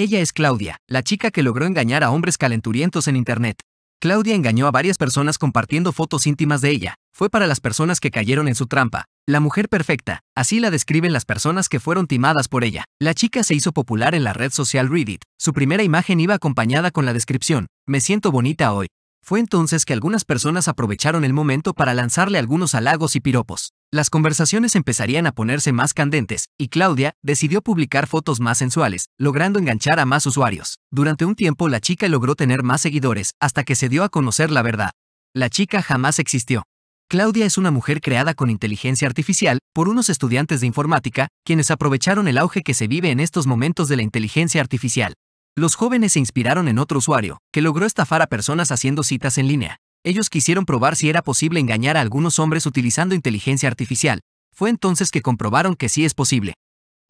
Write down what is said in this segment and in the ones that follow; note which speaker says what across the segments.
Speaker 1: Ella es Claudia, la chica que logró engañar a hombres calenturientos en Internet. Claudia engañó a varias personas compartiendo fotos íntimas de ella. Fue para las personas que cayeron en su trampa. La mujer perfecta, así la describen las personas que fueron timadas por ella. La chica se hizo popular en la red social Reddit. Su primera imagen iba acompañada con la descripción, me siento bonita hoy. Fue entonces que algunas personas aprovecharon el momento para lanzarle algunos halagos y piropos. Las conversaciones empezarían a ponerse más candentes, y Claudia decidió publicar fotos más sensuales, logrando enganchar a más usuarios. Durante un tiempo la chica logró tener más seguidores, hasta que se dio a conocer la verdad. La chica jamás existió. Claudia es una mujer creada con inteligencia artificial por unos estudiantes de informática, quienes aprovecharon el auge que se vive en estos momentos de la inteligencia artificial. Los jóvenes se inspiraron en otro usuario, que logró estafar a personas haciendo citas en línea. Ellos quisieron probar si era posible engañar a algunos hombres utilizando inteligencia artificial. Fue entonces que comprobaron que sí es posible.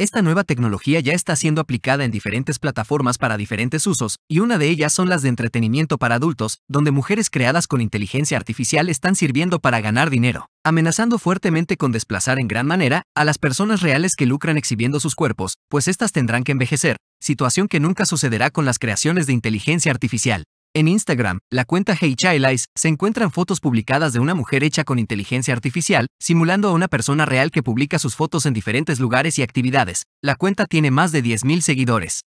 Speaker 1: Esta nueva tecnología ya está siendo aplicada en diferentes plataformas para diferentes usos, y una de ellas son las de entretenimiento para adultos, donde mujeres creadas con inteligencia artificial están sirviendo para ganar dinero, amenazando fuertemente con desplazar en gran manera a las personas reales que lucran exhibiendo sus cuerpos, pues éstas tendrán que envejecer, situación que nunca sucederá con las creaciones de inteligencia artificial. En Instagram, la cuenta Hey se encuentran fotos publicadas de una mujer hecha con inteligencia artificial, simulando a una persona real que publica sus fotos en diferentes lugares y actividades. La cuenta tiene más de 10.000 seguidores.